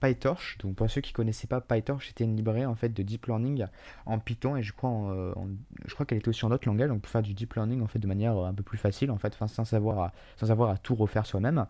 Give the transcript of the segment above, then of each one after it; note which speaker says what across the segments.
Speaker 1: PyTorch. Donc pour ceux qui connaissaient pas PyTorch, c'était une librairie en fait de deep learning en Python et je crois euh, je crois qu'elle était aussi en d'autres langages donc pour faire du deep learning en fait de manière euh, un peu plus facile en fait, sans savoir sans avoir à tout refaire soi-même,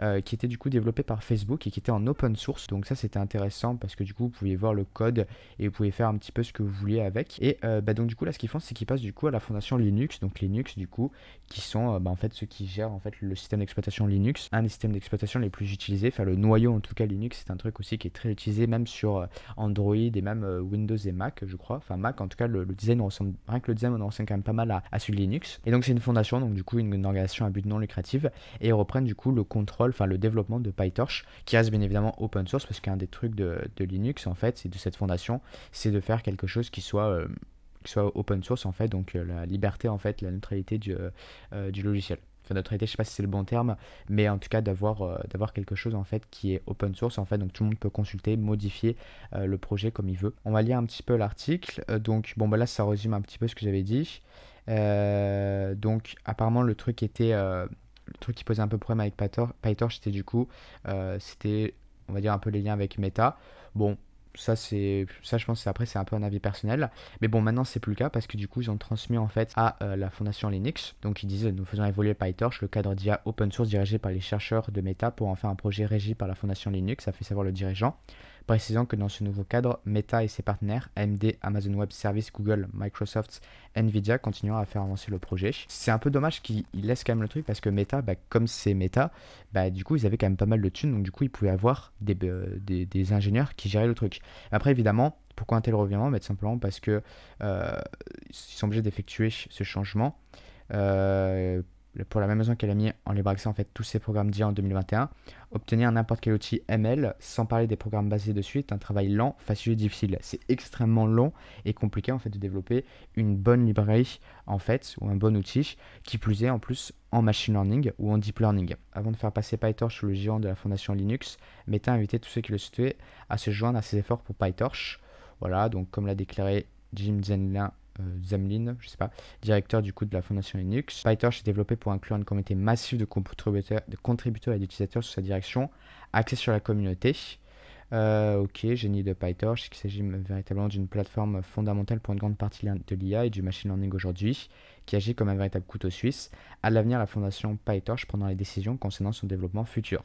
Speaker 1: euh, qui était du coup développé par Facebook et qui était en open source. Donc ça c'était intéressant parce que du coup vous pouviez voir le code et vous pouviez faire un petit peu ce que vous vouliez avec. Et bah, donc du coup là ce qu'ils font c'est qu'ils passent du coup à la fondation Linux, donc Linux du coup qui sont bah, en fait ceux qui gèrent en fait le système d'exploitation Linux, un des systèmes d'exploitation les plus utilisés, enfin le noyau en tout cas Linux c'est un truc aussi qui est très utilisé même sur euh, Android et même euh, Windows et Mac, je crois. Enfin Mac, en tout cas, le, design design ressemble, rien que le design, on ressemble quand même pas mal à, à celui de Linux. Et donc c'est une fondation, donc du coup une, organisation à but non lucratif, et ils reprennent du coup le contrôle, enfin le développement de PyTorch, qui reste bien évidemment open source, parce qu'un des trucs de, Linux, en fait, c'est de cette fondation, c'est de faire quelque chose qui soit... Euh, qui soit open source en fait, donc la liberté en fait, la neutralité du, du logiciel enfin traiter, je sais pas si c'est le bon terme, mais en tout cas d'avoir euh, d'avoir quelque chose en fait qui est open source en fait, donc tout le monde peut consulter, modifier euh, le projet comme il veut. On va lire un petit peu l'article. Euh, donc bon bah là ça résume un petit peu ce que j'avais dit. donc apparemment le truc était le truc qui posait un peu problème avec PyTorch, c'était du coup c'était on va dire un peu les liens avec Meta. Bon, ça c'est ça je pense que après c'est un peu un avis personnel mais bon maintenant c'est plus le cas parce que du coup ils ont transmis en fait à euh, la fondation Linux donc ils disaient nous faisons évoluer PyTorch le cadre d'IA open source dirigé par les chercheurs de Meta pour en faire un projet régi par la fondation Linux ça fait savoir le dirigeant précisant que dans ce nouveau cadre, Meta et ses partenaires, AMD, Amazon Web Services, Google, Microsoft, Nvidia continueront à faire avancer le projet. C'est un peu dommage qu'ils laissent quand même le truc parce que Meta, bah, comme c'est Meta, bah, du coup ils avaient quand même pas mal de thunes, donc du coup ils pouvaient avoir des, bah, ingénieurs qui géraient le truc. Après évidemment, pourquoi un tel revirement bah, Simplement parce que euh, ils sont obligés d'effectuer ce changement. Euh, pour la même raison qu'elle a mis en libre accès en fait tous ses programmes d'IA en 2021, obtenir n'importe quel outil ML, sans parler des programmes basés dessus, est un travail lent, facile et difficile. C'est extrêmement long et compliqué en fait de développer une bonne librairie en fait ou un bon outil qui plus est en plus en machine learning ou en deep learning. Avant de faire passer PyTorch sous le géant de la fondation Linux, Meta a invité tous ceux qui le souhaitaient à se joindre à ses efforts pour PyTorch. Voilà, donc comme l'a déclaré Jim Zenlin euh, Zemlin, je sais pas, directeur du coup de la fondation Linux. PyTorch est développé pour inclure une communauté massive de contributeurs, de contributeurs et d'utilisateurs sous sa direction, axée sur la communauté. Euh, ok, génie de PyTorch, qui s'agit véritablement d'une plateforme fondamentale pour une grande partie de l'IA et du machine learning aujourd'hui, qui agit comme un véritable couteau suisse. À l'avenir, la fondation PyTorch prendra les décisions concernant son développement futur.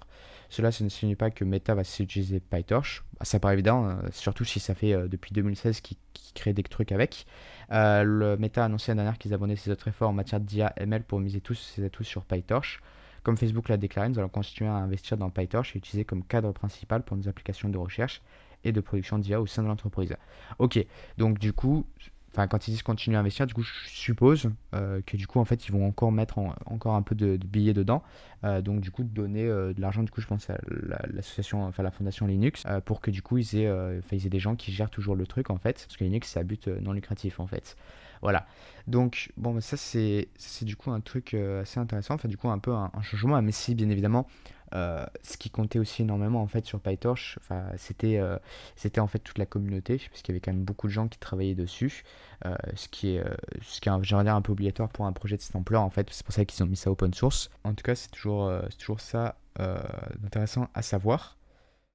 Speaker 1: Cela ne signifie pas que Meta va s'utiliser PyTorch, bah, ça paraît évident, hein, surtout si ça fait euh, depuis 2016 qu'ils crée des trucs avec. Euh, le Meta a annoncé l'année dernière qu'ils abandonnaient ses autres efforts en matière d'IA ML pour miser tous ses atouts sur PyTorch. Comme Facebook l'a déclaré, nous allons continuer à investir dans PyTorch et utiliser comme cadre principal pour nos applications de recherche et de production d'IA au sein de l'entreprise. Ok, donc du coup, quand ils disent continuer à investir, du coup je suppose euh, que du coup en fait ils vont encore mettre encore un peu de, billets dedans, euh, donc du coup donner euh, de l'argent du coup je pense à l'association, enfin la fondation Linux, pour que du coup ils aient, ils des gens qui gèrent toujours le truc en fait, parce que Linux c'est à but non lucratif en fait. Voilà. Donc bon bah, ça c'est du coup un truc assez intéressant, enfin du coup un peu un, changement, Mais si bien évidemment euh, ce qui comptait aussi énormément en fait sur PyTorch, euh, c'était en fait toute la communauté, parce qu'il y avait quand même beaucoup de gens qui travaillaient dessus, euh, ce qui est, ce qui est un, un peu obligatoire pour un projet de cette ampleur en fait, c'est pour ça qu'ils ont mis ça open source. En tout cas, c'est toujours, toujours ça intéressant à savoir.